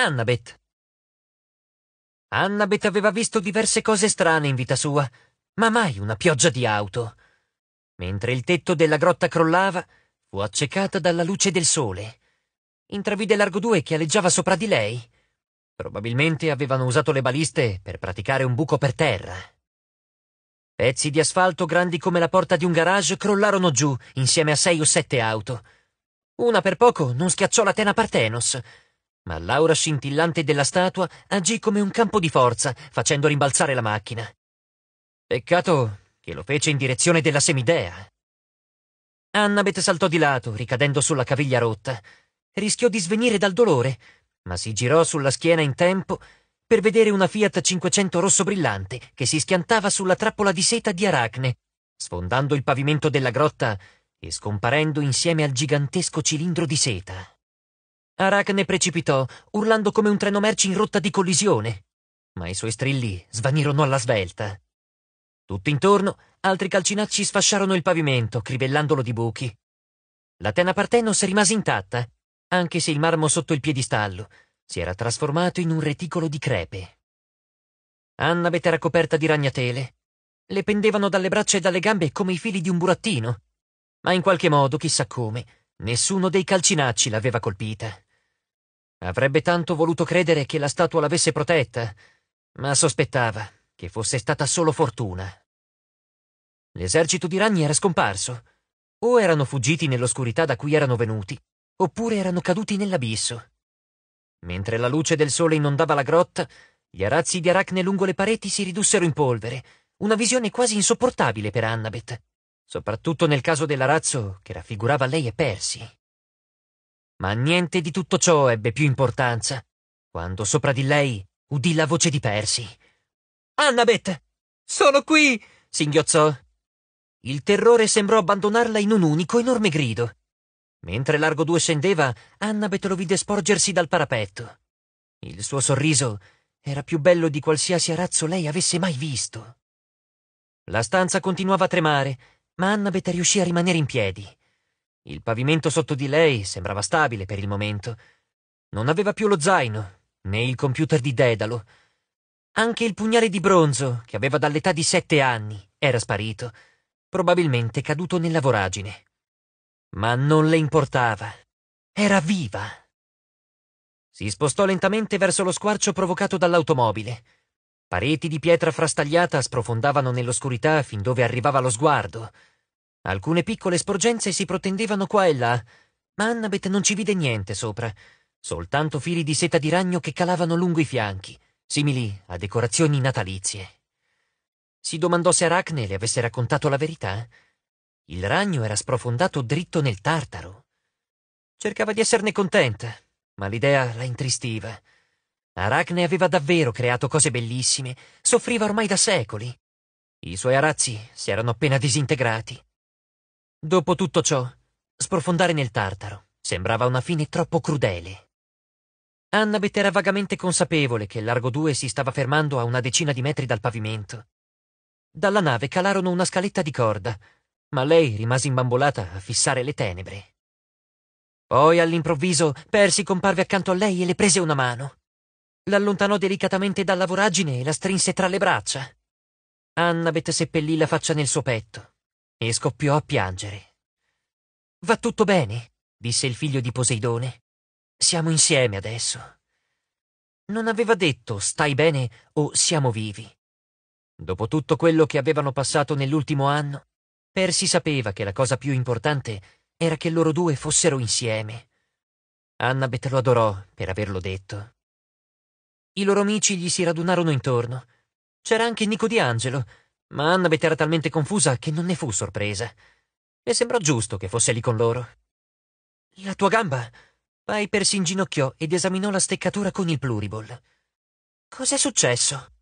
Annabeth. Annabeth aveva visto diverse cose strane in vita sua, ma mai una pioggia di auto. Mentre il tetto della grotta crollava, fu accecata dalla luce del sole. Intravide largo 2 che aleggiava sopra di lei. Probabilmente avevano usato le baliste per praticare un buco per terra. Pezzi di asfalto grandi come la porta di un garage crollarono giù insieme a sei o sette auto. Una per poco non schiacciò la tena Partenos, ma l'aura scintillante della statua agì come un campo di forza, facendo rimbalzare la macchina. Peccato che lo fece in direzione della semidea. Annabeth saltò di lato, ricadendo sulla caviglia rotta. Rischiò di svenire dal dolore, ma si girò sulla schiena in tempo per vedere una Fiat 500 rosso brillante che si schiantava sulla trappola di seta di Aracne, sfondando il pavimento della grotta e scomparendo insieme al gigantesco cilindro di seta. Arachne precipitò, urlando come un treno merci in rotta di collisione, ma i suoi strilli svanirono alla svelta. Tutt'intorno, altri calcinacci sfasciarono il pavimento, crivellandolo di buchi. La tena Partenos rimase intatta, anche se il marmo sotto il piedistallo si era trasformato in un reticolo di crepe. Annabet era coperta di ragnatele. Le pendevano dalle braccia e dalle gambe come i fili di un burattino. Ma in qualche modo, chissà come, nessuno dei calcinacci l'aveva colpita. Avrebbe tanto voluto credere che la statua l'avesse protetta, ma sospettava che fosse stata solo fortuna. L'esercito di ragni era scomparso. O erano fuggiti nell'oscurità da cui erano venuti, oppure erano caduti nell'abisso. Mentre la luce del sole inondava la grotta, gli arazzi di aracne lungo le pareti si ridussero in polvere, una visione quasi insopportabile per Annabeth, soprattutto nel caso dell'arazzo che raffigurava lei e Persi. Ma niente di tutto ciò ebbe più importanza, quando sopra di lei udì la voce di Percy. Annabeth! Sono qui! singhiozzò. Il terrore sembrò abbandonarla in un unico enorme grido. Mentre Largo Due scendeva, Annabeth lo vide sporgersi dal parapetto. Il suo sorriso era più bello di qualsiasi arazzo lei avesse mai visto. La stanza continuava a tremare, ma Annabeth riuscì a rimanere in piedi. Il pavimento sotto di lei sembrava stabile per il momento. Non aveva più lo zaino, né il computer di Dedalo. Anche il pugnale di bronzo, che aveva dall'età di sette anni, era sparito, probabilmente caduto nella voragine. Ma non le importava. Era viva. Si spostò lentamente verso lo squarcio provocato dall'automobile. Pareti di pietra frastagliata sprofondavano nell'oscurità fin dove arrivava lo sguardo. Alcune piccole sporgenze si protendevano qua e là, ma Annabeth non ci vide niente sopra, soltanto fili di seta di ragno che calavano lungo i fianchi, simili a decorazioni natalizie. Si domandò se Aracne le avesse raccontato la verità. Il ragno era sprofondato dritto nel tartaro. Cercava di esserne contenta, ma l'idea la intristiva. Aracne aveva davvero creato cose bellissime, soffriva ormai da secoli. I suoi arazzi si erano appena disintegrati. Dopo tutto ciò, sprofondare nel Tartaro sembrava una fine troppo crudele. Annabeth era vagamente consapevole che il Largo 2 si stava fermando a una decina di metri dal pavimento. Dalla nave calarono una scaletta di corda, ma lei rimase imbambolata a fissare le tenebre. Poi all'improvviso Percy comparve accanto a lei e le prese una mano. L'allontanò delicatamente dalla voragine e la strinse tra le braccia. Annabeth seppellì la faccia nel suo petto e scoppiò a piangere. Va tutto bene, disse il figlio di Poseidone. Siamo insieme adesso. Non aveva detto stai bene o siamo vivi. Dopo tutto quello che avevano passato nell'ultimo anno, Persi sapeva che la cosa più importante era che loro due fossero insieme. Annabeth lo adorò per averlo detto. I loro amici gli si radunarono intorno. C'era anche Nico di Angelo, ma Annabeth era talmente confusa che non ne fu sorpresa. E sembrò giusto che fosse lì con loro. La tua gamba? Piper si inginocchiò ed esaminò la steccatura con il pluriball. Cos'è successo?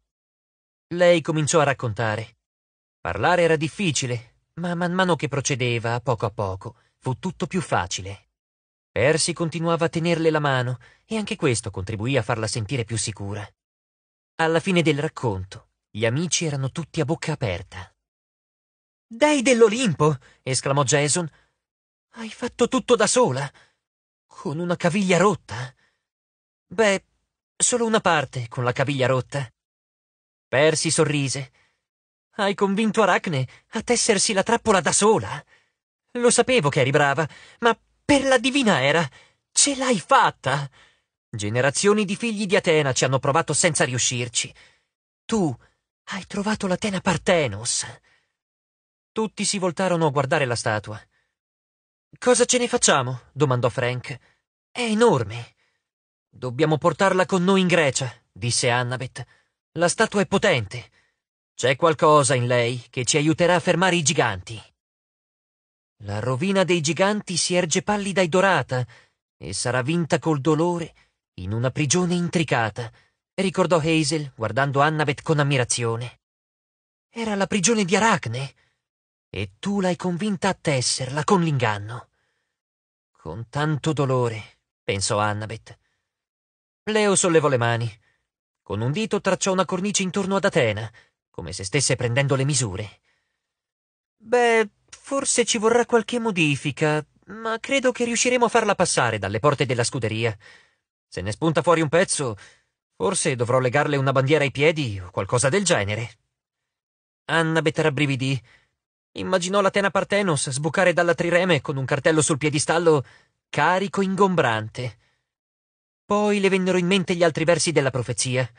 Lei cominciò a raccontare. Parlare era difficile, ma man mano che procedeva, a poco a poco, fu tutto più facile. Percy continuava a tenerle la mano e anche questo contribuì a farla sentire più sicura. Alla fine del racconto, gli amici erano tutti a bocca aperta. Dei dell'Olimpo! esclamò Jason. Hai fatto tutto da sola? Con una caviglia rotta? Beh, solo una parte con la caviglia rotta. Persi sorrise. Hai convinto Aracne a tessersi la trappola da sola? Lo sapevo che eri brava, ma per la divina era, ce l'hai fatta! Generazioni di figli di Atena ci hanno provato senza riuscirci. Tu hai trovato la tena Partenos. Tutti si voltarono a guardare la statua. Cosa ce ne facciamo? domandò Frank. È enorme. Dobbiamo portarla con noi in Grecia, disse Annabeth. La statua è potente. C'è qualcosa in lei che ci aiuterà a fermare i giganti. La rovina dei giganti si erge pallida e dorata e sarà vinta col dolore in una prigione intricata ricordò Hazel, guardando Annabeth con ammirazione. Era la prigione di Aracne. E tu l'hai convinta a tesserla con l'inganno. Con tanto dolore, pensò Annabeth. Leo sollevò le mani. Con un dito tracciò una cornice intorno ad Atena, come se stesse prendendo le misure. Beh, forse ci vorrà qualche modifica, ma credo che riusciremo a farla passare dalle porte della scuderia. Se ne spunta fuori un pezzo, Forse dovrò legarle una bandiera ai piedi o qualcosa del genere. Anna betterabbrividì. Immaginò la tena Partenos sbucare dalla trireme con un cartello sul piedistallo carico ingombrante. Poi le vennero in mente gli altri versi della profezia.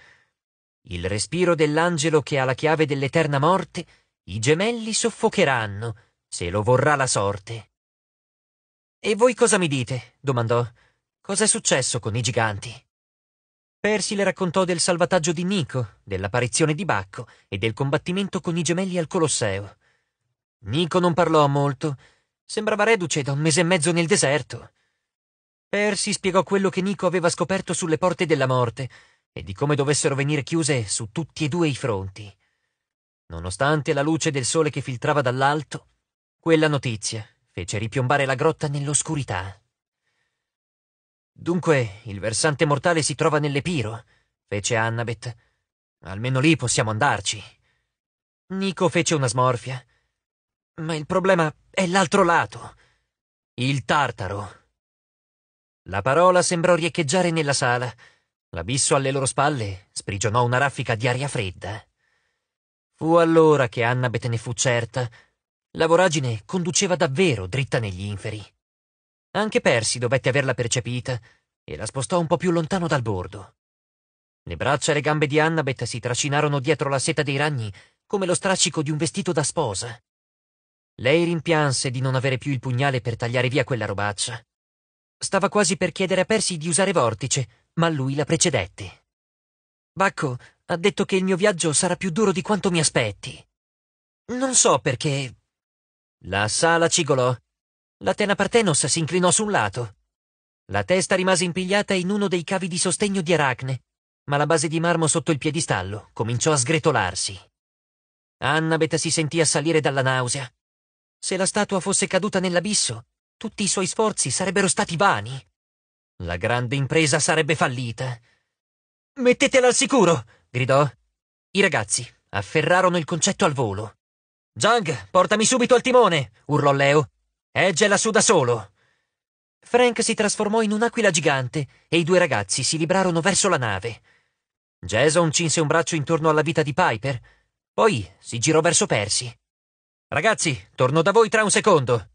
Il respiro dell'angelo che ha la chiave dell'eterna morte, i gemelli soffocheranno, se lo vorrà la sorte. E voi cosa mi dite? domandò. Cos'è successo con i giganti? Percy le raccontò del salvataggio di Nico, dell'apparizione di Bacco e del combattimento con i gemelli al Colosseo. Nico non parlò molto, sembrava reduce da un mese e mezzo nel deserto. Percy spiegò quello che Nico aveva scoperto sulle porte della morte e di come dovessero venire chiuse su tutti e due i fronti. Nonostante la luce del sole che filtrava dall'alto, quella notizia fece ripiombare la grotta nell'oscurità. Dunque, il versante mortale si trova nell'Epiro, fece Annabeth. Almeno lì possiamo andarci. Nico fece una smorfia. Ma il problema è l'altro lato. Il tartaro. La parola sembrò riecheggiare nella sala. L'abisso alle loro spalle sprigionò una raffica di aria fredda. Fu allora che Annabeth ne fu certa. La voragine conduceva davvero dritta negli inferi. Anche Percy dovette averla percepita e la spostò un po' più lontano dal bordo. Le braccia e le gambe di Annabeth si trascinarono dietro la seta dei ragni come lo strascico di un vestito da sposa. Lei rimpianse di non avere più il pugnale per tagliare via quella robaccia. Stava quasi per chiedere a Percy di usare vortice, ma lui la precedette. Bacco ha detto che il mio viaggio sarà più duro di quanto mi aspetti. Non so perché. La sala cigolò la tena Partenos si inclinò su un lato. La testa rimase impigliata in uno dei cavi di sostegno di Aracne, ma la base di marmo sotto il piedistallo cominciò a sgretolarsi. Annabeth si sentì assalire dalla nausea. Se la statua fosse caduta nell'abisso, tutti i suoi sforzi sarebbero stati vani. La grande impresa sarebbe fallita. Mettetela al sicuro! gridò. I ragazzi afferrarono il concetto al volo. Jung, portami subito al timone! urlò Leo. È gelassù da solo. Frank si trasformò in un'aquila gigante e i due ragazzi si librarono verso la nave. Jason cinse un braccio intorno alla vita di Piper, poi si girò verso Percy. Ragazzi, torno da voi tra un secondo.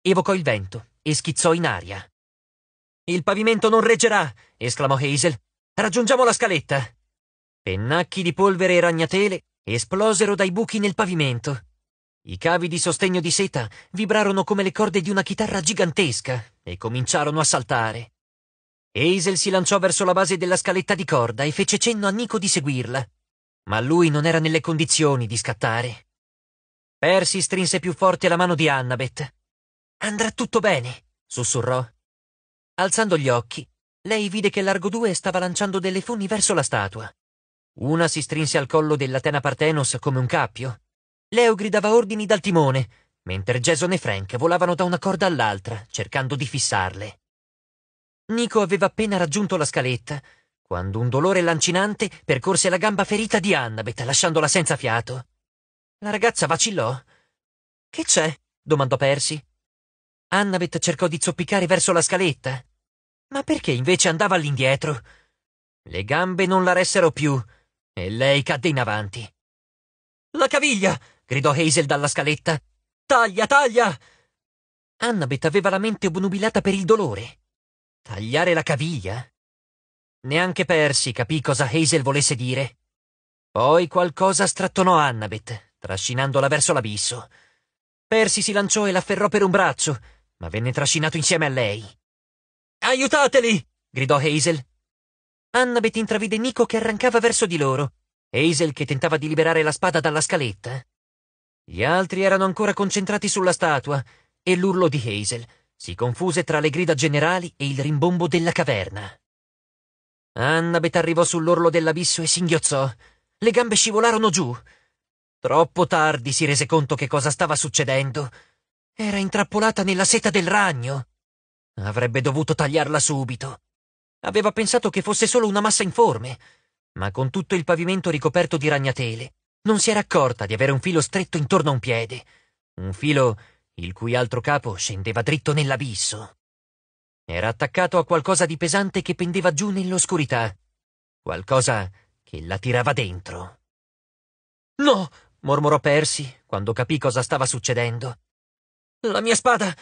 Evocò il vento e schizzò in aria. Il pavimento non reggerà, esclamò Hazel. Raggiungiamo la scaletta. Pennacchi di polvere e ragnatele esplosero dai buchi nel pavimento. I cavi di sostegno di seta vibrarono come le corde di una chitarra gigantesca e cominciarono a saltare. Hazel si lanciò verso la base della scaletta di corda e fece cenno a Nico di seguirla, ma lui non era nelle condizioni di scattare. Percy strinse più forte la mano di Annabeth. Andrà tutto bene, sussurrò. Alzando gli occhi, lei vide che Largo 2 stava lanciando delle funi verso la statua. Una si strinse al collo della Tena Partenos come un cappio Leo gridava ordini dal timone, mentre Jason e Frank volavano da una corda all'altra, cercando di fissarle. Nico aveva appena raggiunto la scaletta, quando un dolore lancinante percorse la gamba ferita di Annabeth, lasciandola senza fiato. La ragazza vacillò. Che c'è? domandò Percy. Annabeth cercò di zoppicare verso la scaletta. Ma perché invece andava all'indietro? Le gambe non la ressero più e lei cadde in avanti. La caviglia! gridò Hazel dalla scaletta. Taglia, taglia! Annabeth aveva la mente obnubilata per il dolore. Tagliare la caviglia? Neanche Percy capì cosa Hazel volesse dire. Poi qualcosa strattonò Annabeth, trascinandola verso l'abisso. Percy si lanciò e l'afferrò per un braccio, ma venne trascinato insieme a lei. Aiutateli! gridò Hazel. Annabeth intravide Nico che arrancava verso di loro, Hazel che tentava di liberare la spada dalla scaletta. Gli altri erano ancora concentrati sulla statua e l'urlo di Hazel si confuse tra le grida generali e il rimbombo della caverna. Annabeth arrivò sull'orlo dell'abisso e singhiozzò. Le gambe scivolarono giù. Troppo tardi si rese conto che cosa stava succedendo. Era intrappolata nella seta del ragno. Avrebbe dovuto tagliarla subito. Aveva pensato che fosse solo una massa informe, ma con tutto il pavimento ricoperto di ragnatele, non si era accorta di avere un filo stretto intorno a un piede, un filo il cui altro capo scendeva dritto nell'abisso. Era attaccato a qualcosa di pesante che pendeva giù nell'oscurità, qualcosa che la tirava dentro. No! mormorò Percy quando capì cosa stava succedendo. La mia spada!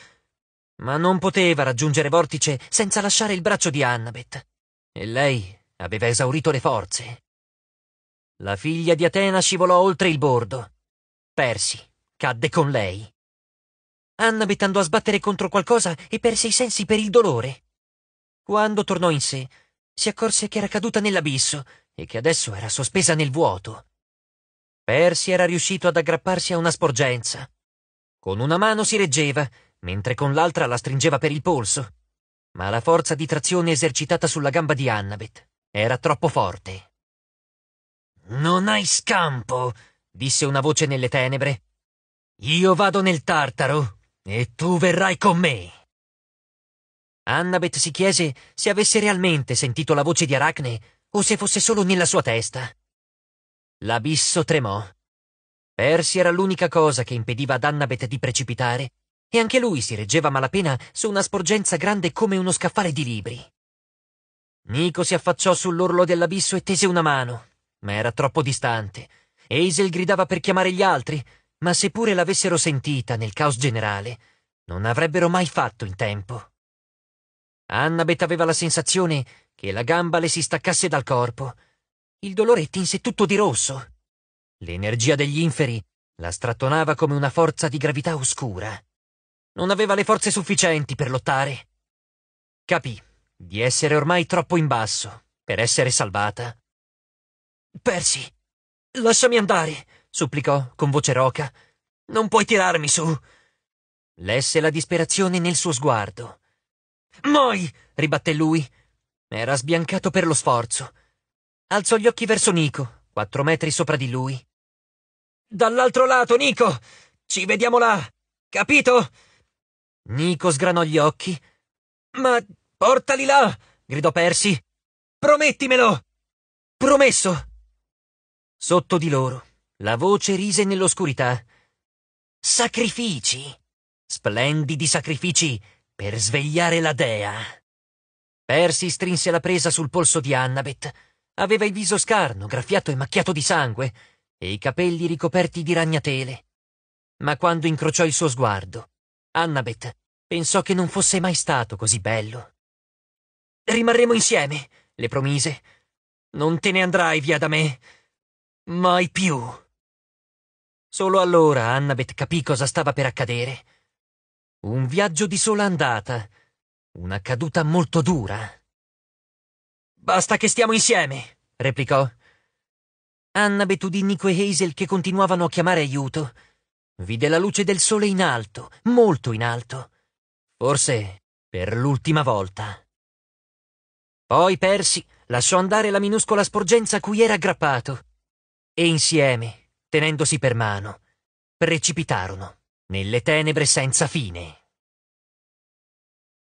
Ma non poteva raggiungere Vortice senza lasciare il braccio di Annabeth. E lei aveva esaurito le forze. La figlia di Atena scivolò oltre il bordo. Persi cadde con lei. Annabeth andò a sbattere contro qualcosa e perse i sensi per il dolore. Quando tornò in sé, si accorse che era caduta nell'abisso e che adesso era sospesa nel vuoto. Persi era riuscito ad aggrapparsi a una sporgenza. Con una mano si reggeva, mentre con l'altra la stringeva per il polso. Ma la forza di trazione esercitata sulla gamba di Annabeth era troppo forte. Non hai scampo, disse una voce nelle tenebre. Io vado nel Tartaro e tu verrai con me. Annabeth si chiese se avesse realmente sentito la voce di Aracne o se fosse solo nella sua testa. L'abisso tremò. Percy era l'unica cosa che impediva ad Annabeth di precipitare, e anche lui si reggeva malapena su una sporgenza grande come uno scaffale di libri. Nico si affacciò sull'orlo dell'abisso e tese una mano, ma era troppo distante. Hazel gridava per chiamare gli altri, ma seppure l'avessero sentita nel caos generale, non avrebbero mai fatto in tempo. Annabeth aveva la sensazione che la gamba le si staccasse dal corpo. Il dolore tinse tutto di rosso. L'energia degli inferi la strattonava come una forza di gravità oscura. Non aveva le forze sufficienti per lottare. Capì di essere ormai troppo in basso per essere salvata Percy, lasciami andare, supplicò con voce roca. Non puoi tirarmi su. Lesse la disperazione nel suo sguardo. Moi! ribatté lui. Era sbiancato per lo sforzo. Alzò gli occhi verso Nico, quattro metri sopra di lui. Dall'altro lato, Nico! Ci vediamo là! Capito? Nico sgranò gli occhi. Ma portali là! gridò Percy. Promettimelo! Promesso! Sotto di loro la voce rise nell'oscurità. Sacrifici! Splendidi sacrifici per svegliare la dea! Percy strinse la presa sul polso di Annabeth. Aveva il viso scarno, graffiato e macchiato di sangue, e i capelli ricoperti di ragnatele. Ma quando incrociò il suo sguardo, Annabeth pensò che non fosse mai stato così bello. Rimarremo insieme, le promise. Non te ne andrai via da me. Mai più. Solo allora Annabeth capì cosa stava per accadere. Un viaggio di sola andata. Una caduta molto dura. Basta che stiamo insieme, replicò. Annabeth udì Nico e Hazel che continuavano a chiamare aiuto. Vide la luce del sole in alto, molto in alto. Forse per l'ultima volta. Poi Percy lasciò andare la minuscola sporgenza a cui era aggrappato e insieme, tenendosi per mano, precipitarono nelle tenebre senza fine.